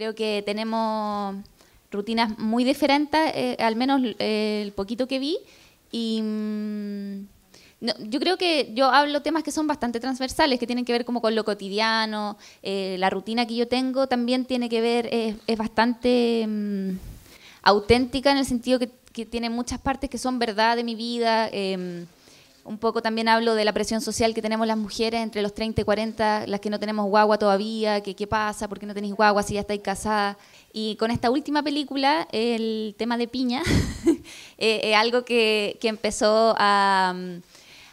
Creo que tenemos rutinas muy diferentes, eh, al menos eh, el poquito que vi. Y mm, yo creo que yo hablo temas que son bastante transversales, que tienen que ver como con lo cotidiano, eh, la rutina que yo tengo también tiene que ver, es, bastante mm, auténtica en el sentido que, tiene muchas partes que son verdad de mi vida. Em, un poco también hablo de la presión social que tenemos las mujeres entre los 30 y 40, las que no tenemos guagua todavía, que qué pasa, por qué no tenéis guagua si ya estáis casada. Y con esta última película, el tema de piña, eh, es algo que, empezó a mm,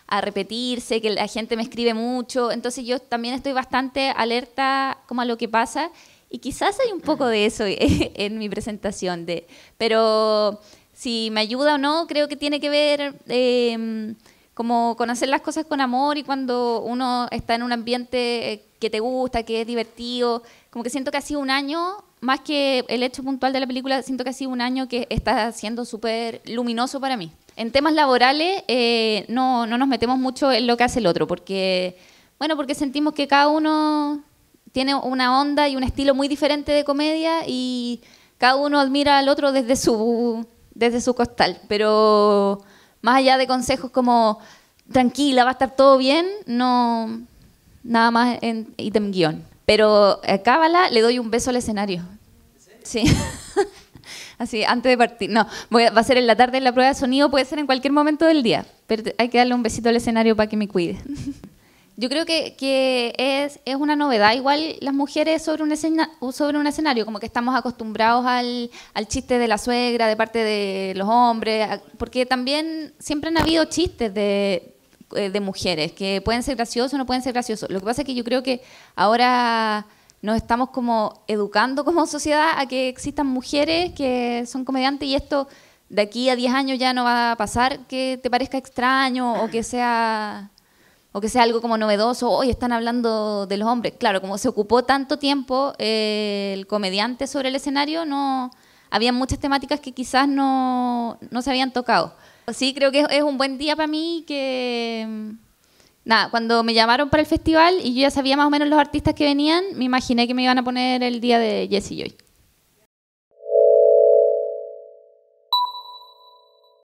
a repetirse, que la gente me escribe mucho. Entonces yo también estoy bastante alerta como a lo que pasa y quizás hay un poco de eso eh, en mi presentación. De, pero si me ayuda o no, creo que tiene que ver... Eh, como conocer las cosas con amor y cuando uno está en un ambiente eh, que te gusta, que es divertido, como que siento que ha sido un año, más que el hecho puntual de la película, siento que ha sido un año que está siendo súper luminoso para mí. En temas laborales eh, no, no nos metemos mucho en lo que hace el otro, porque, bueno, porque sentimos que cada uno tiene una onda y un estilo muy diferente de comedia y cada uno admira al otro desde su, desde su costal, pero... Más allá de consejos como tranquila, va a estar todo bien, no nada más en ítem guión. Pero a Cábala le doy un beso al escenario. Sí. Así, antes de partir. No, va a ser en la tarde en la prueba de sonido, puede ser en cualquier momento del día, pero hay que darle un besito al escenario para que me cuide. Yo creo que, es, es, una novedad. Igual las mujeres sobre un, sobre un escenario, como que estamos acostumbrados al, chiste de la suegra, de parte de los hombres, porque también siempre han habido chistes de, eh, de mujeres, que pueden ser graciosos o no pueden ser graciosos. Lo que pasa es que yo creo que ahora nos estamos como educando como sociedad a que existan mujeres que son comediantes y esto de aquí a 10 años ya no va a pasar que te parezca extraño o que sea o que sea algo como novedoso, hoy están hablando de los hombres. Claro, como se ocupó tanto tiempo eh, el comediante sobre el escenario, no había muchas temáticas que quizás no, se habían tocado. Sí, creo que es, un buen día para mí que... Mm, nada, cuando me llamaron para el festival y yo ya sabía más o menos los artistas que venían, me imaginé que me iban a poner el día de Jesse Joy.